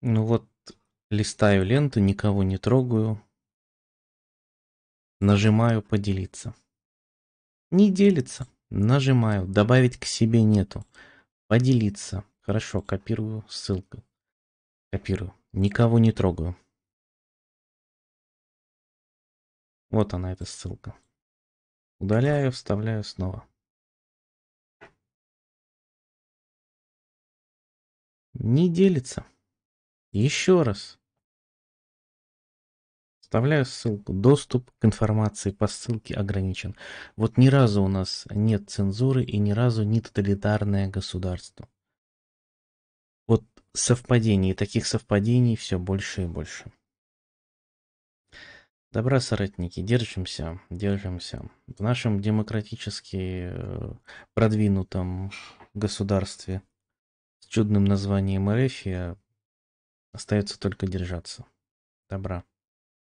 Ну вот, листаю ленту, никого не трогаю. Нажимаю «Поделиться». Не делится. Нажимаю «Добавить к себе нету». «Поделиться». Хорошо, копирую ссылку. Копирую. Никого не трогаю. Вот она, эта ссылка. Удаляю, вставляю снова. Не делится. Еще раз. Вставляю ссылку. Доступ к информации по ссылке ограничен. Вот ни разу у нас нет цензуры и ни разу не тоталитарное государство. Вот совпадений, таких совпадений все больше и больше. Добра, соратники, держимся, держимся. В нашем демократически э, продвинутом государстве с чудным названием Эрефия Остается только держаться. Добра.